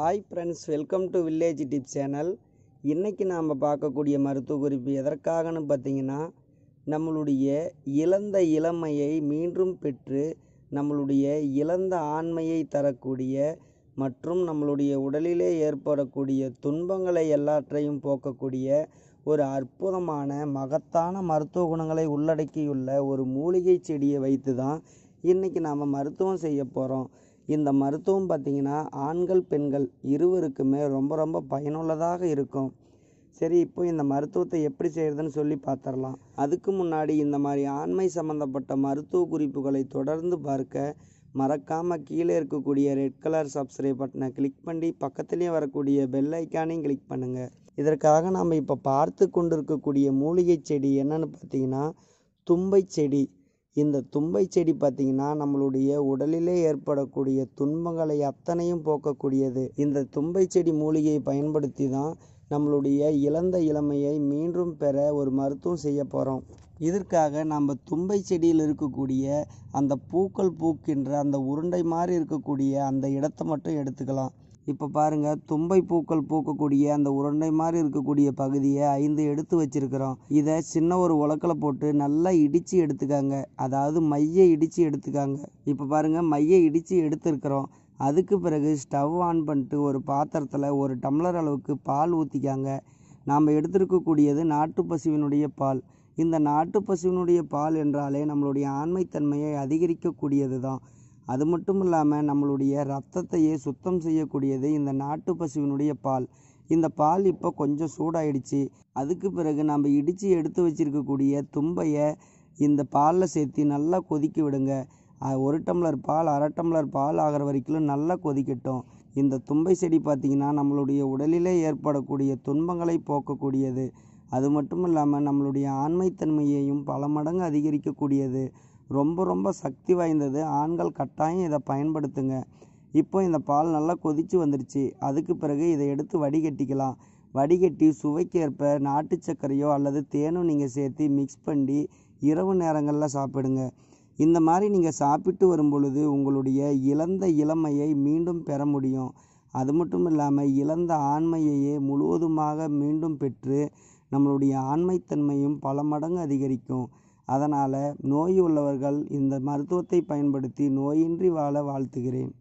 hi friends welcome to village tip channel இன்றைக்கி நாம் பார்க்கக்கூடிய மருத்துவ குறிப்பு எதற்காகன்னு பார்த்தீங்கன்னா நம்மளுடைய இழந்த இளமையை மீண்டும் பெற்று நம்மளுடைய இழந்த ஆண்மையை தரக்கூடிய மற்றும் நம்மளுடைய உடலிலே ஏற்படக்கூடிய துன்பங்களை எல்லாற்றையும் போக்கக்கூடிய ஒரு அற்புதமான மகத்தான மருத்துவ குணங்களை உள்ளடக்கியுள்ள ஒரு மூலிகை செடியை வைத்து தான் இன்றைக்கி நாம் மருத்துவம் செய்ய போகிறோம் இந்த மருத்துவம் பார்த்திங்கன்னா ஆண்கள் பெண்கள் இருவருக்குமே ரொம்ப ரொம்ப பயனுள்ளதாக இருக்கும் சரி இப்போ இந்த மருத்துவத்தை எப்படி செய்கிறதுன்னு சொல்லி பார்த்துடலாம் அதுக்கு முன்னாடி இந்த மாதிரி ஆண்மை சம்மந்தப்பட்ட மருத்துவ குறிப்புகளை தொடர்ந்து பார்க்க மறக்காமல் கீழே இருக்கக்கூடிய ரெட் கலர் சப்ஸ்கிரைப் பட்டனை கிளிக் பண்ணி பக்கத்துலேயே வரக்கூடிய பெல் ஐக்கானையும் கிளிக் பண்ணுங்கள் இதற்காக நாம் இப்போ பார்த்து கொண்டு இருக்கக்கூடிய மூலிகை செடி என்னென்னு பார்த்தீங்கன்னா தும்பை செடி இந்த தும்பை செடி பார்த்திங்கன்னா நம்மளுடைய உடலிலே ஏற்படக்கூடிய துன்பங்களை அத்தனையும் போக்கக்கூடியது இந்த தும்பை செடி மூலிகையை பயன்படுத்தி தான் நம்மளுடைய இழந்த இளமையை மீண்டும் பெற ஒரு மருத்துவம் செய்ய போகிறோம் இதற்காக நம்ம தும்பை செடியில் இருக்கக்கூடிய அந்த பூக்கள் பூக்கின்ற அந்த உருண்டை மாதிரி இருக்கக்கூடிய அந்த இடத்தை மட்டும் எடுத்துக்கலாம் இப்போ பாருங்கள் தும்பை பூக்கள் பூக்கக்கூடிய அந்த உருண்டை மாதிரி இருக்கக்கூடிய பகுதியை ஐந்து எடுத்து வச்சிருக்கிறோம் இதை சின்ன ஒரு உலக்கில் போட்டு நல்லா இடித்து எடுத்துக்காங்க அதாவது மைய இடித்து எடுத்துக்காங்க இப்போ பாருங்கள் மைய இடித்து எடுத்துருக்கிறோம் அதுக்கு பிறகு ஸ்டவ் ஆன் பண்ணிட்டு ஒரு பாத்திரத்தில் ஒரு டம்ளர் அளவுக்கு பால் ஊற்றிக்காங்க நாம் எடுத்திருக்கக்கூடியது நாட்டு பசுவினுடைய பால் இந்த நாட்டு பசுவினுடைய பால் என்றாலே நம்மளுடைய ஆண்மைத்தன்மையை அதிகரிக்கக்கூடியது தான் அது மட்டும் இல்லாமல் நம்மளுடைய ரத்தத்தையே சுத்தம் செய்யக்கூடியது இந்த நாட்டு பசுவினுடைய பால் இந்த பால் இப்போ கொஞ்சம் சூடாயிடுச்சு அதுக்கு பிறகு நம்ம இடித்து எடுத்து வச்சிருக்கக்கூடிய தும்பையை இந்த பாலில் சேர்த்து நல்லா கொதிக்க விடுங்க ஒரு டம்ளர் பால் அரை டம்ளர் பால் ஆகிற வரைக்கும் நல்லா கொதிக்கட்டும் இந்த தும்பை செடி பார்த்திங்கன்னா நம்மளுடைய உடலிலே ஏற்படக்கூடிய துன்பங்களை போக்கக்கூடியது அது மட்டும் இல்லாமல் நம்மளுடைய ஆண்மைத்தன்மையையும் பல மடங்கு அதிகரிக்கக்கூடியது ரொம்ப ரொம்ப சக்தி வாய்ந்தது ஆண்கள் கட்டாயம் இதை பயன்படுத்துங்க இப்போ இந்த பால் நல்லா கொதித்து வந்துருச்சு அதுக்கு பிறகு இதை எடுத்து வடிகட்டிக்கலாம் வடிகட்டி சுவைக்கேற்ப நாட்டு சர்க்கரையோ அல்லது தேனும் நீங்கள் சேர்த்து மிக்ஸ் பண்ணி இரவு நேரங்களில் சாப்பிடுங்க இந்த மாதிரி நீங்கள் சாப்பிட்டு வரும் பொழுது உங்களுடைய இழந்த இளமையை மீண்டும் பெற முடியும் அது மட்டும் இல்லாமல் இழந்த ஆண்மையையே முழுவதுமாக மீண்டும் பெற்று நம்மளுடைய ஆண்மைத்தன்மையும் பல மடங்கு அதிகரிக்கும் அதனால் நோய் உள்ளவர்கள் இந்த மருத்துவத்தை பயன்படுத்தி நோயின்றி வாழ வாழ்த்துகிறேன்